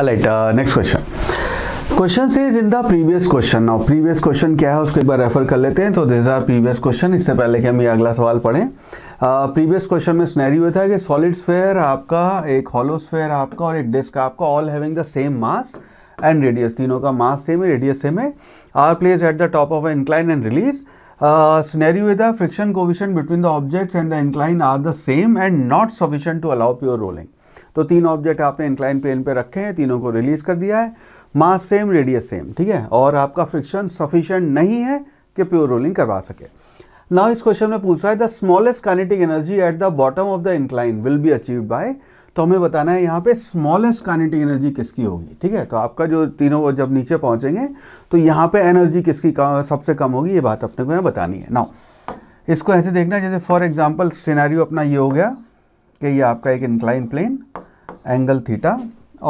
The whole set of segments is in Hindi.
highlight next question question question is in the previous question now previous question क्या है उसको एक बार रेफर कर लेते हैं तो दिस आर प्रीवियस क्वेश्चन इससे पहले कि हम ये अगला सवाल पढ़ें प्रीवियस uh, क्वेश्चन में स्नैरी हुआ था कि सॉलिड स्फेयर आपका एक हॉलो स्फेयर आपका और एक डिस्क आपका all having the same mass and radius तीनों का मास सेम है रेडियस सेम है are place at the top of incline and release स्नैरी हुआ था friction coefficient between the objects and the incline are the same and not sufficient to allow pure rolling तो तीन ऑब्जेक्ट आपने इंक्लाइन प्लेन पे रखे हैं तीनों को रिलीज कर दिया है मास सेम रेडियस सेम ठीक है और आपका फ्रिक्शन सफिशेंट नहीं है कि प्योर रोलिंग करवा सके नाउ इस क्वेश्चन में पूछ रहा है the smallest kinetic energy at the bottom of the incline will be achieve by तो हमें बताना है यहाँ पे स्मॉलेस्ट कानेटिक एनर्जी किसकी होगी ठीक है तो आपका जो तीनों वो जब नीचे पहुँचेंगे तो यहाँ पे एनर्जी किसकी सबसे कम होगी ये बात अपने को यहाँ बतानी है नाउ इसको ऐसे देखना जैसे फॉर एग्जाम्पल सिनेरियो अपना ये हो गया कि ये आपका एक इंक्लाइन प्लेन एंगल थीटा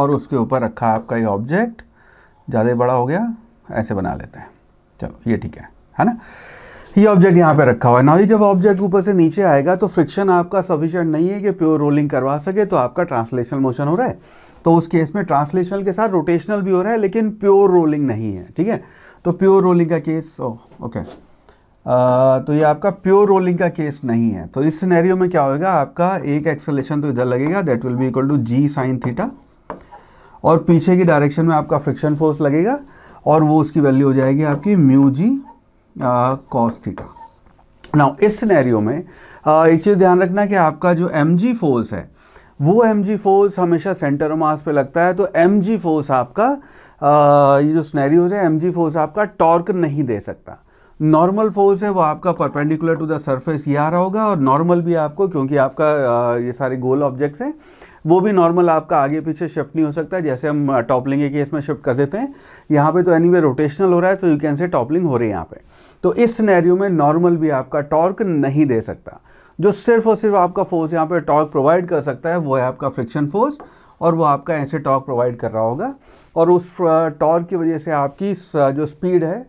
और उसके ऊपर रखा आपका ये ऑब्जेक्ट ज़्यादा बड़ा हो गया ऐसे बना लेते हैं चलो ये ठीक है है ना ये ऑब्जेक्ट यहाँ पे रखा हुआ है ना ही जब ऑब्जेक्ट ऊपर से नीचे आएगा तो फ्रिक्शन आपका सफिशियंट नहीं है कि प्योर रोलिंग करवा सके तो आपका ट्रांसलेशनल मोशन हो रहा है तो उस केस में ट्रांसलेशनल के साथ रोटेशनल भी हो रहा है लेकिन प्योर रोलिंग नहीं है ठीक है तो प्योर रोलिंग का केस ओके oh, तो ये आपका प्योर रोलिंग का केस नहीं है तो इस सिनेरियो में क्या होगा आपका एक एक्सलेशन तो इधर लगेगा that will be equal to g sine theta और पीछे की डायरेक्शन में आपका फ्रिक्शन फोर्स लगेगा और वो उसकी वैल्यू हो जाएगी आपकी mu g cos theta now इस सिनेरियो में आ, एक चीज़ ध्यान रखना कि आपका जो एम जी फोर्स है वो एम जी फोर्स हमेशा सेंटर मास पे लगता है तो एम जी फोर्स आपका आ, ये जो स्नैरियोज है एम जी फोर्स आपका टॉर्क नहीं दे सकता नॉर्मल फोर्स है वो आपका परपेंडिकुलर टू द सरफेस ये आ रहा होगा और नॉर्मल भी आपको क्योंकि आपका ये सारे गोल ऑब्जेक्ट्स हैं वो भी नॉर्मल आपका आगे पीछे शिफ्ट नहीं हो सकता है जैसे हम टॉपलिंग के केस में शिफ्ट कर देते हैं यहाँ पे तो एनी anyway, रोटेशनल हो रहा है तो यू कैन से टॉपलिंग हो रही है यहाँ पे तो इस सिनेरियो में नॉर्मल भी आपका टॉर्क नहीं दे सकता जो सिर्फ और सिर्फ आपका फोर्स यहाँ पे टॉर्क प्रोवाइड कर सकता है वो है आपका फ्रिक्शन फोर्स और वो आपका ऐसे टॉर्क प्रोवाइड कर रहा होगा और उस टॉर्क की वजह से आपकी जो स्पीड है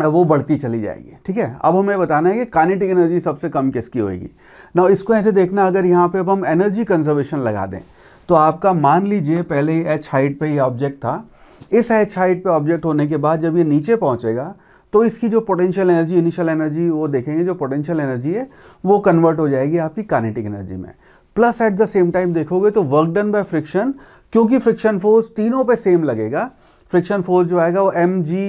वो बढ़ती चली जाएगी ठीक है अब हमें बताना है कि काइनेटिक एनर्जी सबसे कम किसकी होगी ना इसको ऐसे देखना अगर यहाँ पे अब हम एनर्जी कंजर्वेशन लगा दें तो आपका मान लीजिए पहले ही एच हाइट पे ये ऑब्जेक्ट था इस एच हाइट पे ऑब्जेक्ट होने के बाद जब ये नीचे पहुँचेगा तो इसकी जो पोटेंशियल एनर्जी इनिशियल एनर्जी वो देखेंगे जो पोटेंशियल एनर्जी है वो कन्वर्ट हो जाएगी आपकी कानेटिक एनर्जी में plus at the same time देखोगे तो वर्क डन बाय फ्रिक्शन क्योंकि फ्रिक्शन फोर्स तीनों पे सेम लगेगा फ्रिक्शन फोर्स जो आएगा वो m g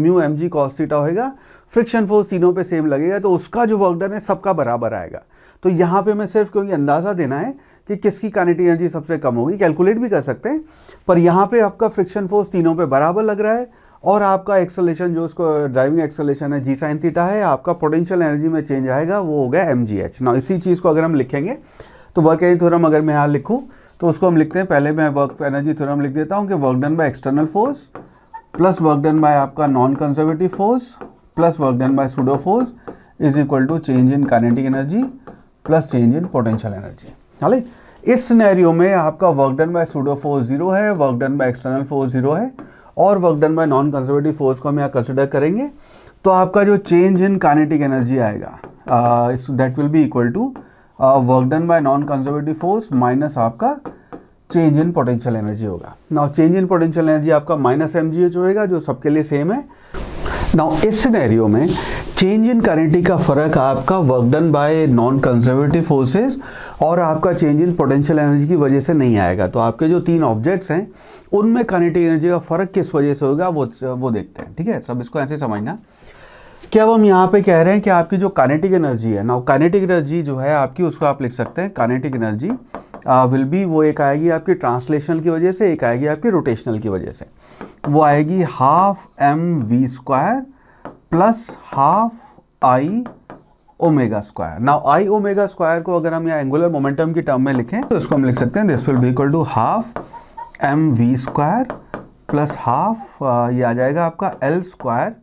mu m g cos theta होएगा फ्रिक्शन फोर्स तीनों पे सेम लगेगा तो उसका जो वर्क डन है सबका बराबर आएगा तो यहाँ पे मैं सिर्फ क्योंकि अंदाज़ा देना है कि किसकी कानेटी एनर्जी सबसे कम होगी कैलकुलेट भी कर सकते हैं पर यहाँ पे आपका फ्रिक्शन फोर्स तीनों पे बराबर लग रहा है और आपका एक्सलेशन जो उसको ड्राइविंग एक्सलेशन है जी साइन थीटा है आपका पोटेंशियल एनर्जी में चेंज आएगा वो हो गया एम जी एच ना इसी चीज़ को अगर हम लिखेंगे तो वर्क एनर्जी थोड़ा अगर मैं यहाँ लिखूँ तो उसको हम लिखते हैं पहले मैं वर्क एनर्जी थ्योरम लिख देता हूँ कि work done by external force plus work done by आपका non conservative force plus work done by pseudo force is equal to change in kinetic energy plus change in potential energy हालांकि इस सिनेरियो में आपका work done by pseudo force zero है work done by external force zero है और work done by non conservative force को हम यहाँ कंसिडर करेंगे तो आपका जो चेंज इन काइनेटिक एनर्जी आएगा that will be equal to work done by non conservative force minus आपका चेंज इन पोटेंशियल एनर्जी होगा now change in potential energy आपका माइनस एम जी एच होगा जो सबके लिए सेम है नाउ इस सिनेरियो में चेंज इन करेंटी का फर्क आपका work done by non conservative forces और आपका चेंज इन पोटेंशियल एनर्जी की वजह से नहीं आएगा तो आपके जो तीन ऑब्जेक्ट्स हैं उनमें करेंटी एनर्जी का फर्क किस वजह से होगा वो वो देखते हैं ठीक है सब इसको ऐसे समझना कि अब हम यहाँ पे कह रहे हैं कि आपकी जो कानेटिक एनर्जी है नाउ कानेटिक एनर्जी जो है आपकी उसको आप लिख सकते हैं कानेटिक एनर्जी विल बी वो एक आएगी आपकी ट्रांसलेशनल की वजह से एक आएगी आपकी रोटेशनल की वजह से वो आएगी half m v square plus half I omega square now I omega square को अगर हम यहाँ एंगुलर मोमेंटम की टर्म में लिखें तो इसको हम लिख सकते हैं this will be equal to half m v square plus half ये आ जाएगा आपका l square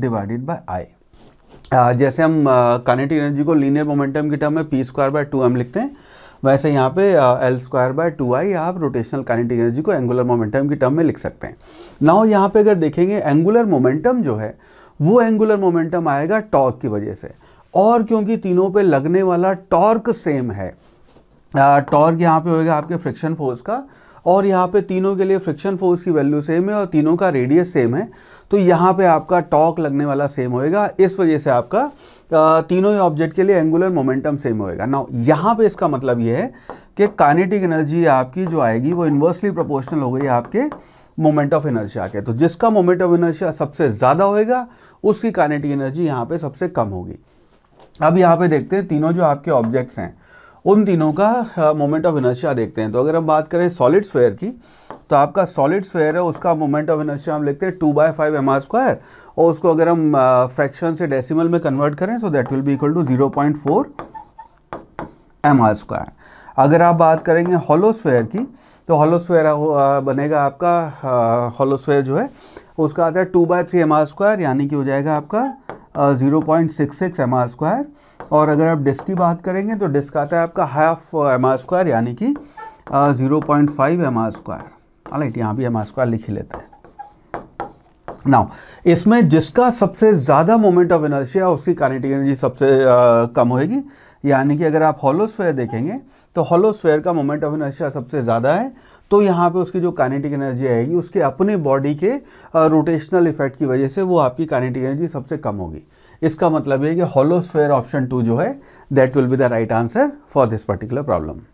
divided by I जैसे हम कानेटिक uh, एनर्जी को लीनियर मोमेंटम की टर्म में p square by two m लिखते हैं वैसे यहाँ पे l square by two I आप रोटेशनल कानेटिक एनर्जी को एंगुलर मोमेंटम की टर्म में लिख सकते हैं नाउ यहाँ पे अगर देखेंगे एंगुलर मोमेंटम जो है वो एंगुलर मोमेंटम आएगा टॉर्क की वजह से और क्योंकि तीनों पे लगने वाला टॉर्क सेम है टॉर्क uh, यहाँ पे होएगा आपके फ्रिक्शन फोर्स का और यहाँ पे तीनों के लिए फ्रिक्शन फोर्स की वैल्यू सेम है और तीनों का रेडियस सेम है तो यहाँ पे आपका टॉक लगने वाला सेम होएगा इस वजह से आपका तीनों ही ऑब्जेक्ट के लिए एंगुलर मोमेंटम सेम होएगा ना यहाँ पे इसका मतलब ये है कि कानेटिक एनर्जी आपकी जो आएगी वो इन्वर्सली प्रोपोर्शनल हो गई आपके मोमेंट ऑफ इनर्शिया के तो जिसका मोमेंट ऑफ इनर्शिया सबसे ज़्यादा होएगा उसकी कानेटिक एनर्जी यहाँ पर सबसे कम होगी अब यहाँ पर देखते हैं तीनों जो आपके ऑब्जेक्ट्स हैं उन तीनों का मोमेंट ऑफ इनर्शिया देखते हैं तो अगर हम बात करें सॉलिड स्वेयर की तो आपका सॉलिड स्वेयर है उसका मोमेंट ऑफ इनर्शिया हम लिखते हैं two by five m r square और उसको अगर हम फ्रैक्शन से डेसिमल में कन्वर्ट करें तो that will be equal to zero point four m r square अगर आप बात करेंगे होलोस्फेयर की तो होलोस्फेयर बनेगा आपका होलोस्फेयर जो है उसका आता है two by three m r square यानी कि हो जाएगा आपका zero point six six m r square और अगर आप डिस्क की बात करेंगे तो डिस्क आता है आपका हाफ एम आर स्क्वायर यानी कि zero point five m r square right यहाँ भी एम आर स्क्वायर लिख लेते हैं नाउ इसमें जिसका सबसे ज़्यादा मोमेंट ऑफ एनर्जिया उसकी काइनेटिक एनर्जी सबसे आ, uh, कम होगी यानी कि अगर आप हॉलोस्फेयर देखेंगे तो हॉलोस्फेयर का मोमेंट ऑफ इनर्शिया सबसे ज़्यादा है तो यहाँ पे उसकी जो काइनेटिक एनर्जी आएगी उसके अपने बॉडी के रोटेशनल uh, इफेक्ट की वजह से वो आपकी काइनेटिक एनर्जी सबसे कम होगी इसका मतलब है कि होलोस्फेयर ऑप्शन टू जो है that will be the right answer for this particular problem